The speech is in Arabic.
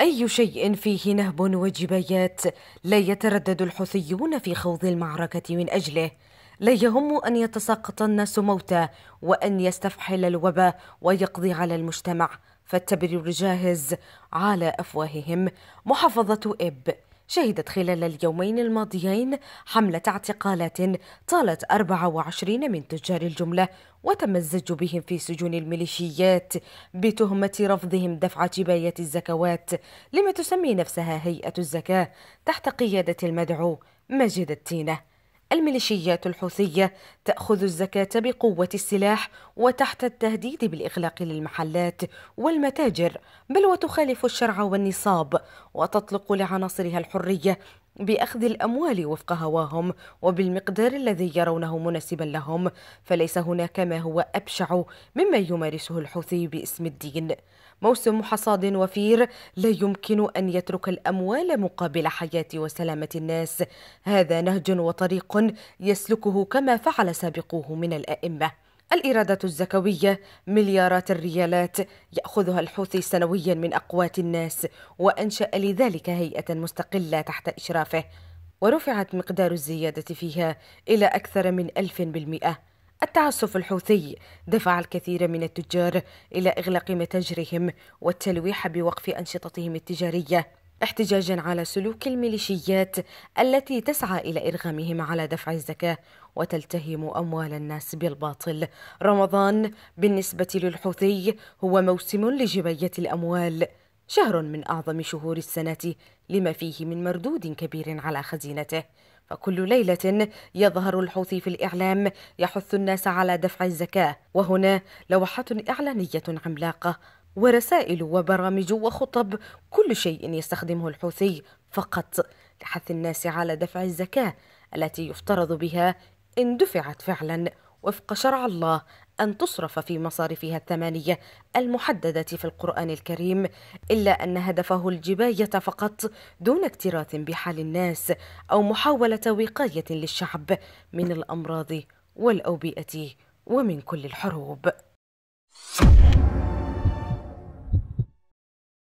أي شيء فيه نهب وجبايات لا يتردد الحوثيون في خوض المعركة من أجله لا يهم أن يتساقط الناس موتى وأن يستفحل الوباء ويقضي على المجتمع فالتبرير جاهز على أفواههم محافظة إب شهدت خلال اليومين الماضيين حملة اعتقالات طالت 24 من تجار الجملة وتمزج بهم في سجون الميليشيات بتهمة رفضهم دفع جباية الزكوات لما تسمي نفسها هيئة الزكاة تحت قيادة المدعو مجد التينه الميليشيات الحوثية تأخذ الزكاة بقوة السلاح وتحت التهديد بالإغلاق للمحلات والمتاجر بل وتخالف الشرع والنصاب وتطلق لعناصرها الحرية بأخذ الأموال وفق هواهم وبالمقدار الذي يرونه مناسبا لهم فليس هناك ما هو أبشع مما يمارسه الحوثي باسم الدين موسم حصاد وفير لا يمكن أن يترك الأموال مقابل حياة وسلامة الناس هذا نهج وطريق يسلكه كما فعل سابقوه من الأئمة الإيرادات الزكوية مليارات الريالات يأخذها الحوثي سنويا من أقوات الناس وأنشأ لذلك هيئة مستقلة تحت إشرافه ورفعت مقدار الزيادة فيها إلى أكثر من ألف بالمئة التعسف الحوثي دفع الكثير من التجار إلى إغلاق متاجرهم والتلويح بوقف أنشطتهم التجارية احتجاجا على سلوك الميليشيات التي تسعى الى ارغامهم على دفع الزكاه وتلتهم اموال الناس بالباطل. رمضان بالنسبه للحوثي هو موسم لجبيه الاموال. شهر من اعظم شهور السنه لما فيه من مردود كبير على خزينته. فكل ليلة يظهر الحوثي في الإعلام يحث الناس على دفع الزكاة وهنا لوحه إعلانية عملاقة ورسائل وبرامج وخطب كل شيء يستخدمه الحوثي فقط لحث الناس على دفع الزكاة التي يفترض بها إن دفعت فعلا وفق شرع الله أن تصرف في مصارفها الثمانية المحددة في القرآن الكريم إلا أن هدفه الجباية فقط دون اكتراث بحال الناس أو محاولة وقاية للشعب من الأمراض والأوبئة ومن كل الحروب.